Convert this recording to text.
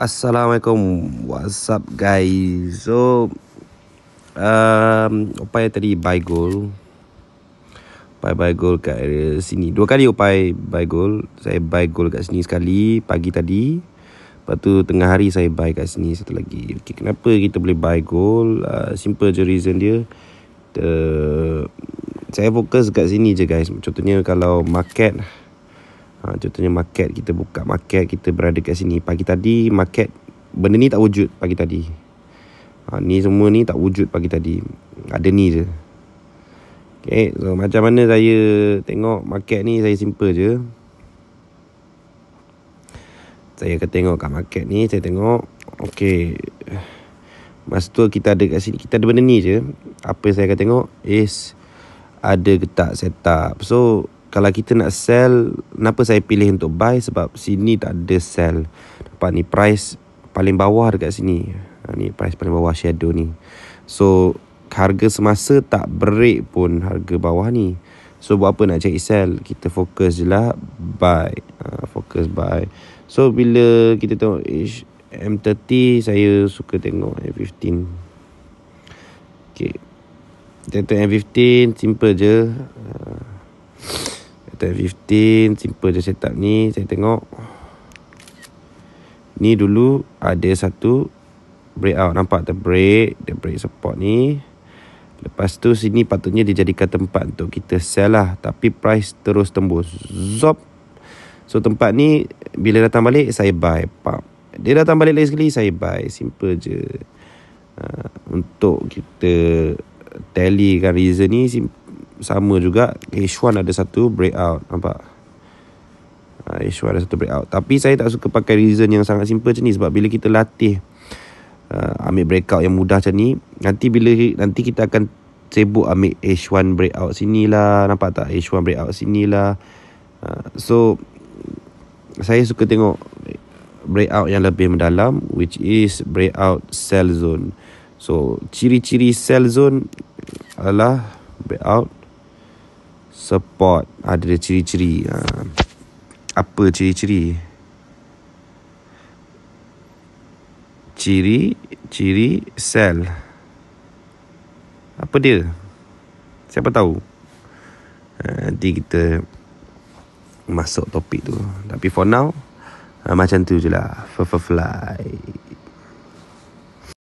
Assalamualaikum What's up guys So um, Upai tadi buy gold? Upai buy gold kat area sini Dua kali upai buy gold, Saya buy gold kat sini sekali Pagi tadi Lepas tu tengah hari saya buy kat sini satu lagi okay, Kenapa kita boleh buy gold? uh, Simple je reason dia The, Saya fokus kat sini je guys Contohnya kalau market ha, Contohnya market Kita buka market Kita berada kat sini Pagi tadi market Benda ni tak wujud pagi tadi ha, Ni semua ni tak wujud pagi tadi Ada ni je Okay so macam mana saya Tengok market ni saya simple je Saya akan tengok kat market ni Saya tengok Okay Masa tu kita ada kat sini Kita ada benda ni je Apa saya akan tengok Is Ada ke tak setup So kalau kita nak sell kenapa saya pilih untuk buy sebab sini tak ada sell nampak ni price paling bawah dekat sini ha, ni price paling bawah shadow ni so harga semasa tak break pun harga bawah ni so buat apa nak cari sell kita fokus je lah buy uh, fokus buy so bila kita tengok H- M30 saya suka tengok M15 Okay Kita M15 Simple je uh. 10.15 Simple je setup ni Saya tengok Ni dulu Ada satu break. Breakout Nampak tak break The break support ni Lepas tu sini patutnya dia jadikan tempat untuk kita sell lah. Tapi price terus tembus. Zop. So tempat ni bila datang balik saya buy. Pop. Dia datang balik lagi sekali saya buy. Simple je. Uh, untuk kita tally kan reason ni simple sama juga H1 ada satu breakout nampak H1 ah, ada satu breakout tapi saya tak suka pakai reason yang sangat simple macam ni sebab bila kita latih uh, ambil breakout yang mudah macam ni nanti bila nanti kita akan sibuk ambil H1 breakout sini lah nampak tak H1 breakout sini lah uh, ah, so saya suka tengok breakout yang lebih mendalam which is breakout sell zone so ciri-ciri sell zone adalah breakout support ada ciri-ciri uh, apa ciri-ciri ciri ciri sel apa dia siapa tahu ha, nanti kita masuk topik tu tapi for now uh, macam tu je lah fly